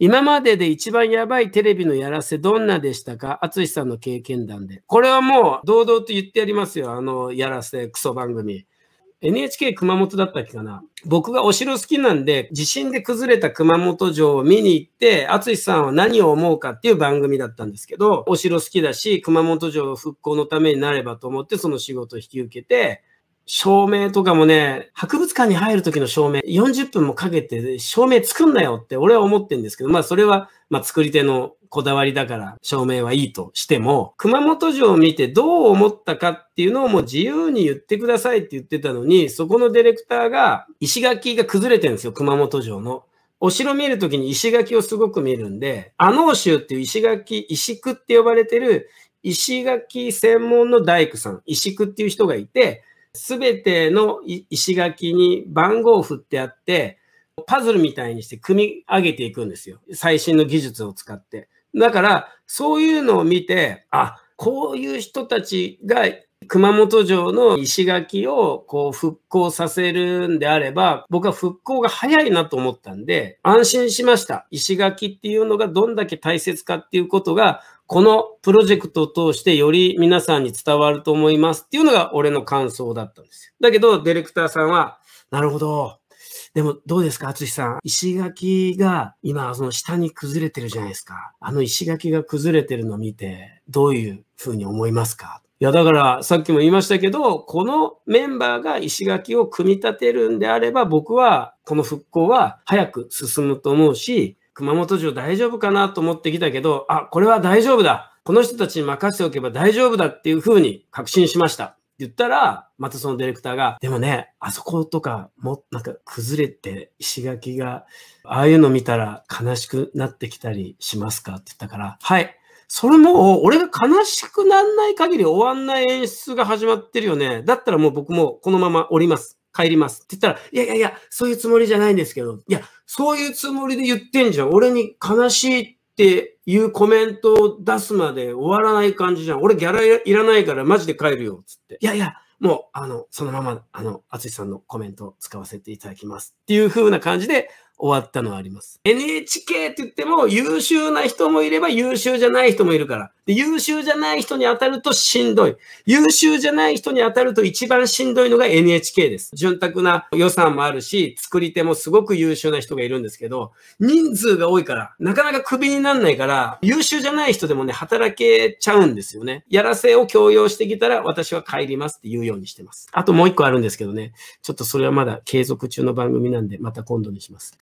今までで一番やばいテレビのやらせどんなでしたか淳さんの経験談で。これはもう堂々と言ってやりますよ。あのやらせクソ番組。NHK 熊本だったっけかな僕がお城好きなんで、地震で崩れた熊本城を見に行って、淳さんは何を思うかっていう番組だったんですけど、お城好きだし、熊本城復興のためになればと思って、その仕事を引き受けて、照明とかもね、博物館に入る時の照明、40分もかけて照明作んなよって俺は思ってんですけど、まあそれは、まあ作り手のこだわりだから照明はいいとしても、熊本城を見てどう思ったかっていうのをもう自由に言ってくださいって言ってたのに、そこのディレクターが石垣が崩れてるんですよ、熊本城の。お城見るときに石垣をすごく見るんで、あの州っていう石垣、石区って呼ばれてる石垣専門の大工さん、石区っていう人がいて、すべての石垣に番号を振ってあって、パズルみたいにして組み上げていくんですよ。最新の技術を使って。だから、そういうのを見て、あ、こういう人たちが熊本城の石垣をこう復興させるんであれば、僕は復興が早いなと思ったんで、安心しました。石垣っていうのがどんだけ大切かっていうことが、このプロジェクトを通してより皆さんに伝わると思いますっていうのが俺の感想だったんですよ。だけど、ディレクターさんは、なるほど。でもどうですか、淳さん。石垣が今、その下に崩れてるじゃないですか。あの石垣が崩れてるのを見て、どういうふうに思いますかや、だからさっきも言いましたけど、このメンバーが石垣を組み立てるんであれば、僕はこの復興は早く進むと思うし、熊本城大丈夫かなと思ってきたけど、あ、これは大丈夫だ。この人たちに任せておけば大丈夫だっていうふうに確信しました。言ったら、またそのディレクターが、でもね、あそことかも、なんか崩れて石垣が、ああいうの見たら悲しくなってきたりしますかって言ったから、はい、それも、俺が悲しくなんない限り終わんない演出が始まってるよね。だったらもう僕もこのまま降ります。帰ります。って言ったら、いやいやいや、そういうつもりじゃないんですけど、いや、そういうつもりで言ってんじゃん。俺に悲しいっていうコメントを出すまで終わらない感じじゃん。俺ギャラいらないからマジで帰るよ。つって。いやいや、もう、あの、そのまま、あの、淳さんのコメントを使わせていただきます。っていう風な感じで終わったのはあります。NHK って言っても優秀な人もいれば優秀じゃない人もいるから。で優秀じゃない人に当たるとしんどい。優秀じゃない人に当たると一番しんどいのが NHK です。潤沢な予算もあるし、作り手もすごく優秀な人がいるんですけど、人数が多いから、なかなかクビになんないから、優秀じゃない人でもね、働けちゃうんですよね。やらせを強要してきたら私は帰りますって言うようにしてます。あともう一個あるんですけどね、ちょっとそれはまだ継続中の番組なんで、また今度にします。